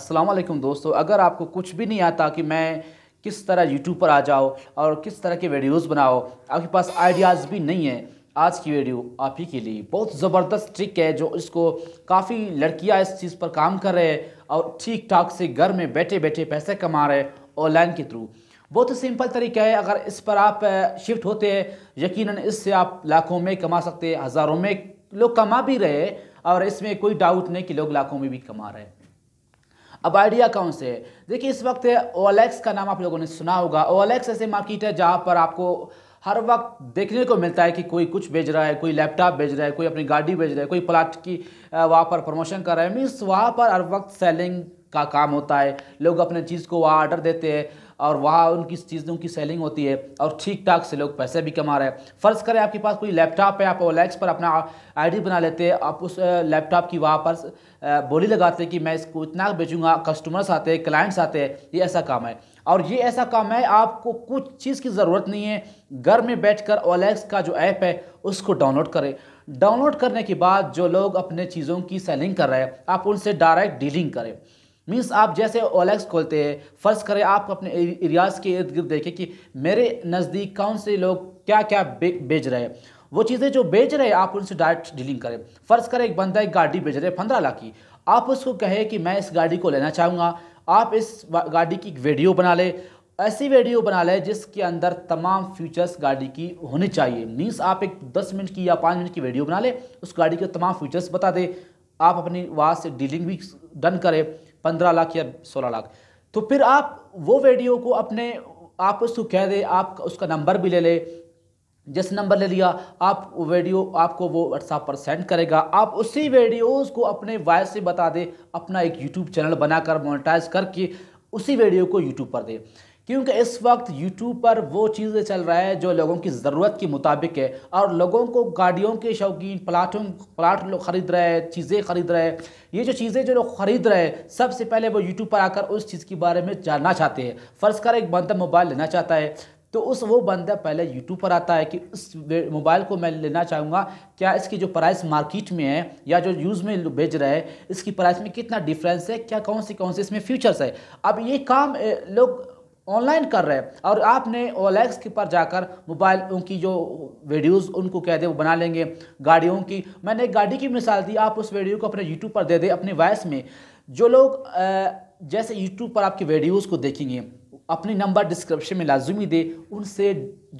असलम दोस्तों अगर आपको कुछ भी नहीं आता कि मैं किस तरह यूट्यूब पर आ जाओ और किस तरह के वीडियोस बनाओ आपके पास आइडियाज़ भी नहीं है आज की वीडियो आप ही के लिए बहुत ज़बरदस्त ट्रिक है जो इसको काफ़ी लड़कियां इस चीज़ पर काम कर रहे हैं और ठीक ठाक से घर में बैठे बैठे पैसे कमा रहे हैं ऑनलाइन के थ्रू बहुत ही सिंपल तरीका है अगर इस पर आप शिफ्ट होते हैं यकीन इससे आप लाखों में कमा सकते हैं हज़ारों में लोग कमा भी रहे और इसमें कोई डाउट नहीं कि लोग लाखों में भी कमा रहे हैं अब आइडिया कौन से है देखिए इस वक्त ओ का नाम आप लोगों ने सुना होगा ओ ऐसे मार्केट है जहाँ पर आपको हर वक्त देखने को मिलता है कि कोई कुछ बेच रहा है कोई लैपटॉप बेच रहा है कोई अपनी गाड़ी बेच रहा है कोई प्लाट की वहाँ पर प्रमोशन कर रहा है मीन्स वहाँ पर हर वक्त सेलिंग का काम होता है लोग अपने चीज़ को वहाँ ऑर्डर देते हैं और वहाँ उनकी चीज़ों की सेलिंग होती है और ठीक ठाक से लोग पैसे भी कमा रहे हैं फ़र्ज़ करें आपके पास कोई लैपटॉप है आप ओलैक्स पर अपना आईडी बना लेते हैं आप उस लैपटॉप की वहाँ पर बोली लगाते हैं कि मैं इसको इतना बेचूंगा कस्टमर्स आते हैं क्लाइंट्स आते हैं ये ऐसा काम है और ये ऐसा काम है आपको कुछ चीज़ की ज़रूरत नहीं है घर में बैठ कर का जो ऐप है उसको डाउनलोड करें डाउनलोड करने के बाद जो लोग अपने चीज़ों की सेलिंग कर रहे हैं आप उनसे डायरेक्ट डीलिंग करें मीन्स आप जैसे ओलेक्स खोलते हैं फ़र्ज़ करें आप अपने एरियाज़ के इर्द गिर्द देखें कि मेरे नज़दीक कौन से लोग क्या क्या बेच रहे हैं वो चीज़ें जो बेच रहे हैं आप उनसे डायरेक्ट डीलिंग करें फ़र्ज़ करें एक बंदा एक गाड़ी बेच रहे हैं पंद्रह लाख की आप उसको कहे कि मैं इस गाड़ी को लेना चाहूँगा आप इस गाड़ी की वीडियो बना लें ऐसी वीडियो बना लें जिसके अंदर तमाम फीचर्स गाड़ी की होनी चाहिए मीन्स आप एक दस मिनट की या पाँच मिनट की वीडियो बना लें उस गाड़ी के तमाम फीचर्स बता दें आप अपनी वहाँ से डीलिंग भी डन करें पंद्रह लाख या सोलह लाख तो फिर आप वो वीडियो को अपने आप उसको कह दे आप उसका नंबर भी ले ले जिस नंबर ले लिया आप वीडियो आपको वो व्हाट्सएप पर सेंड करेगा आप उसी वीडियोस को अपने वॉइस से बता दे अपना एक यूट्यूब चैनल बनाकर मोनेटाइज करके उसी वीडियो को यूट्यूब पर दे क्योंकि इस वक्त यूट्यूब पर वो चीज़ें चल रहा है जो लोगों की ज़रूरत के मुताबिक है और लोगों को गाड़ियों के शौकीन प्लाटों प्लाट लोग ख़रीद रहे हैं चीज़ें ख़रीद रहे हैं ये जो चीज़ें जो लोग ख़रीद रहे हैं सबसे पहले वो YouTube पर आकर उस चीज़ के बारे में जानना चाहते हैं फ़र्ज़ कर एक बंदा मोबाइल लेना चाहता है तो उस वो बंदा पहले यूट्यूब पर आता है कि उस मोबाइल को मैं लेना चाहूँगा क्या इसकी जो प्राइस मार्केट में है या जो यूज़ में भेज रहा है इसकी प्राइस में कितना डिफरेंस है क्या कौन से कौन से इसमें फ्यूचर्स है अब ये काम लोग ऑनलाइन कर रहे हैं और आपने ओलेक्स के पर जाकर मोबाइल उनकी जो वीडियोस उनको कह दे वो बना लेंगे गाड़ियों की मैंने एक गाड़ी की मिसाल दी आप उस वीडियो को अपने यूट्यूब पर दे दें अपने वॉइस में जो लोग जैसे यूट्यूब पर आपकी वीडियोज़ को देखेंगे अपनी नंबर डिस्क्रिप्शन में लाजमी दे उनसे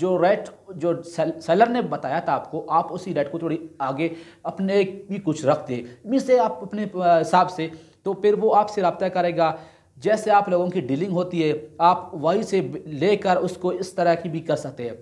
जो रेट जो सेलर ने बताया था आपको आप उसी रेट को थोड़ी आगे अपने भी कुछ रख दे मीन से आप अपने हिसाब से तो फिर वो आपसे रबता करेगा जैसे आप लोगों की डीलिंग होती है आप वहीं से लेकर उसको इस तरह की भी कर सकते हैं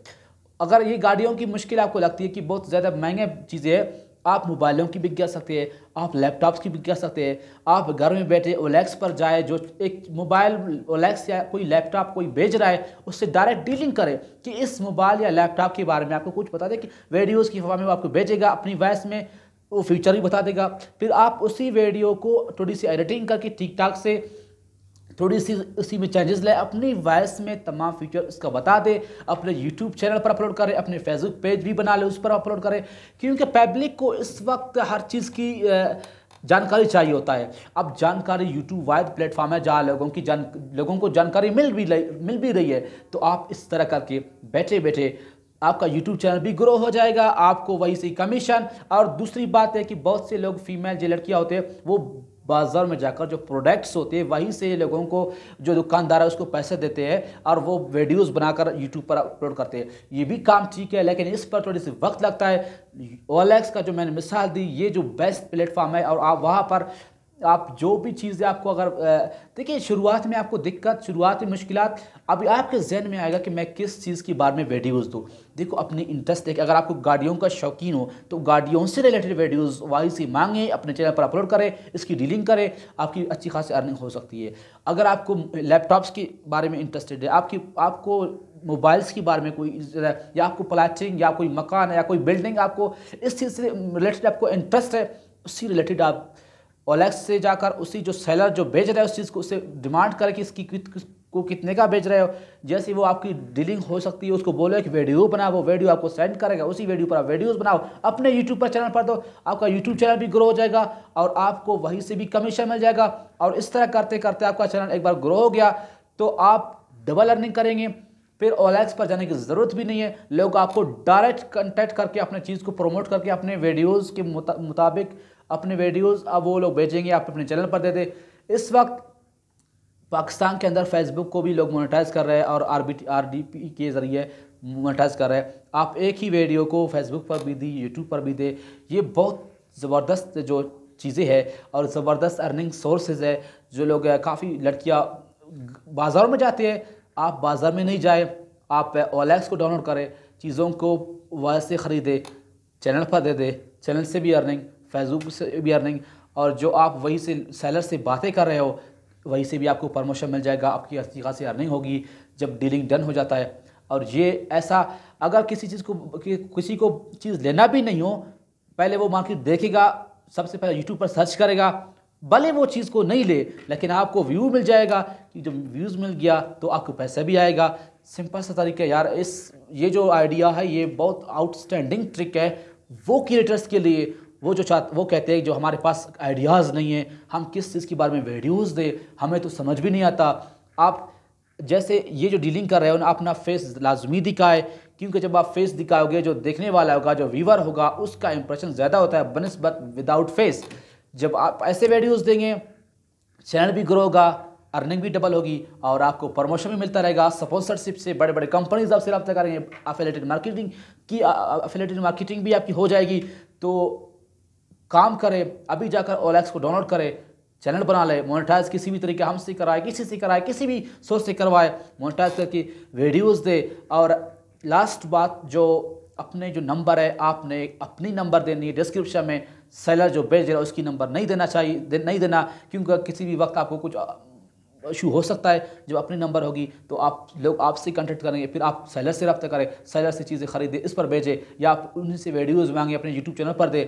अगर ये गाड़ियों की मुश्किल आपको लगती है कि बहुत ज़्यादा महंगे चीज़ें आप मोबाइलों की भी कर सकते हैं आप लैपटॉप्स की भी कर सकते हैं आप घर में बैठे ओलेक्स पर जाए जो एक मोबाइल ओलेक्स या कोई लैपटॉप कोई भेज रहा है उससे डायरेक्ट डीलिंग करें कि इस मोबाइल या लैपटॉप के बारे में आपको कुछ बता दें कि वीडियोज़ की हवा में आपको भेजेगा अपनी वॉइस में वो फीचर भी बता देगा फिर आप उसी वीडियो को थोड़ी सी एडिटिंग करके ठीक ठाक से थोड़ी सी उसी में चेंजेस लाए अपनी वॉइस में तमाम फीचर उसका बता दे अपने यूट्यूब चैनल पर अपलोड करें अपने फेसबुक पेज भी बना लें उस पर अपलोड करें क्योंकि पब्लिक को इस वक्त हर चीज़ की जानकारी चाहिए होता है अब जानकारी यूट्यूब वाइड प्लेटफॉर्म है जहाँ लोगों की जान लोगों को जानकारी मिल भी मिल भी रही है तो आप इस तरह करके बैठे बैठे आपका यूट्यूब चैनल भी ग्रो हो जाएगा आपको वहीं से कमीशन और दूसरी बात है कि बहुत से लोग फीमेल जो लड़कियाँ होते हैं वो बाज़ार में जाकर जो प्रोडक्ट्स होते हैं वहीं से लोगों को जो दुकानदार है उसको पैसे देते हैं और वो वीडियोस बनाकर यूट्यूब पर अपलोड करते हैं ये भी काम ठीक है लेकिन इस पर थोड़ी सी वक्त लगता है ओलेक्स का जो मैंने मिसाल दी ये जो बेस्ट प्लेटफॉर्म है और आप वहाँ पर आप जो भी चीज़ें आपको अगर देखिए शुरुआत में आपको दिक्कत शुरुआत में मुश्किल अभी आपके जहन में आएगा कि मैं किस चीज़ के बारे में वीडियोज़ दूँ देखो अपने इंटरेस्ट देखें अगर आपको गाड़ियों का शौकीन हो तो गाड़ियों से रिलेटेड वीडियोस वाई से मांगें अपने चैनल पर अपलोड करें इसकी डीलिंग करें आपकी अच्छी खासी अर्निंग हो सकती है अगर आपको लैपटॉप्स के बारे में इंटरेस्टेड है आपकी आपको मोबाइल्स के बारे में कोई या आपको प्लाटिंग या कोई मकान या कोई बिल्डिंग आपको इस चीज़ से रिलेटेड आपको इंटरेस्ट है उससे रिलेटेड आप ओलेक्स से जाकर उसी जो सेलर जो बेच रहे हो उस चीज़ को उसे डिमांड करें कि इसकी कित, को कितने का बेच रहे हो जैसे वो आपकी डीलिंग हो सकती है उसको बोलो एक वीडियो बनाओ वो वीडियो आपको सेंड करेगा उसी वीडियो पर आप वीडियोज़ बनाओ अपने यूट्यूब पर चैनल पर दो आपका यूट्यूब चैनल भी ग्रो हो जाएगा और आपको वहीं से भी कमीशन मिल जाएगा और इस तरह करते करते आपका चैनल एक बार ग्रो हो गया तो आप डबल अर्निंग करेंगे फिर ओलेक्स पर जाने की ज़रूरत भी नहीं है लोग आपको डायरेक्ट कंटेक्ट करके अपने चीज़ को प्रमोट करके अपने वीडियोज़ के मुताबिक अपने वीडियोस अब वो लोग भेजेंगे आप अपने चैनल पर दे दें इस वक्त पाकिस्तान के अंदर फेसबुक को भी लोग मोनेटाइज कर रहे हैं और R B R D P के ज़रिए मोनेटाइज कर रहे हैं आप एक ही वीडियो को फेसबुक पर भी दी यूट्यूब पर भी दे ये बहुत ज़बरदस्त जो चीज़ें हैं और ज़बरदस्त अर्निंग सोर्सेज है जो लोग काफ़ी लड़कियाँ बाज़ारों में जाते हैं आप बाज़ार में नहीं जाए आप ओलैक्स को डाउनलोड करें चीज़ों को वहाँ से ख़रीदें चैनल पर दे दे चैनल से भी अर्निंग फेसबुक से भी अर्निंग और जो आप वहीं से सेलर से बातें कर रहे हो वहीं से भी आपको प्रमोशन मिल जाएगा आपकी अच्छी खासी अर्निंग होगी जब डीलिंग डन हो जाता है और ये ऐसा अगर किसी चीज़ को कि, किसी को चीज़ लेना भी नहीं हो पहले वो मार्केट देखेगा सबसे पहले यूट्यूब पर सर्च करेगा भले वो चीज़ को नहीं ले लेकिन आपको व्यू मिल जाएगा कि जब व्यूज़ मिल गया तो आपको पैसा भी आएगा सिंपल सा तरीका यार इस ये जो आइडिया है ये बहुत आउटस्टैंडिंग ट्रिक है वो क्रिएटर्स के लिए वो जो चाह वो कहते हैं जो हमारे पास आइडियाज़ नहीं है हम किस चीज़ के बारे में वीडियोज़ दें हमें तो समझ भी नहीं आता आप जैसे ये जो डीलिंग कर रहे हो ना अपना फेस लाजमी दिखाए क्योंकि जब आप फेस दिखाओगे जो देखने वाला होगा जो व्यूवर होगा उसका इंप्रेशन ज़्यादा होता है बनस्बत विदाउट फेस जब आप ऐसे वीडियोज़ देंगे चैनल भी ग्रो होगा अर्निंग भी डबल होगी और आपको प्रमोशन भी मिलता रहेगा स्पॉन्सरशिप से बड़े बड़े कंपनीज आपसे रब्ता करेंगे अफिलेटेड मार्केटिंग की अफिलेटेड मार्केटिंग भी आपकी हो जाएगी तो काम करें अभी जाकर ओलेक्स को डाउनलोड करें चैनल बना ले मोनेटाइज किसी भी तरीके हमसे कराए किसी से कराए किसी भी सोर्स से करवाए मोनेटाइज करके वीडियोस दे और लास्ट बात जो अपने जो नंबर है आपने अपनी नंबर देनी है डिस्क्रिप्शन में सेलर जो बेच रहा है उसकी नंबर नहीं देना चाहिए दे, नहीं देना क्योंकि किसी भी वक्त आपको कुछ इशू हो सकता है जब अपनी नंबर होगी तो आप लोग आपसे कॉन्टेक्ट करेंगे फिर आप सेलर से रब्ता करें सेलर से चीज़ें खरीदें इस पर भेजें या आप उन्हीं से वीडियोज़ मांगें अपने यूट्यूब चैनल पर दें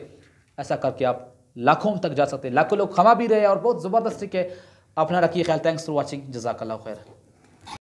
ऐसा करके आप लाखों तक जा सकते हैं लाखों लोग खमा भी रहे और बहुत ज़बरदस्त सीखे अपना रखिए ख्याल थैंक्स फॉर वॉचिंग जजाकल्ला खैर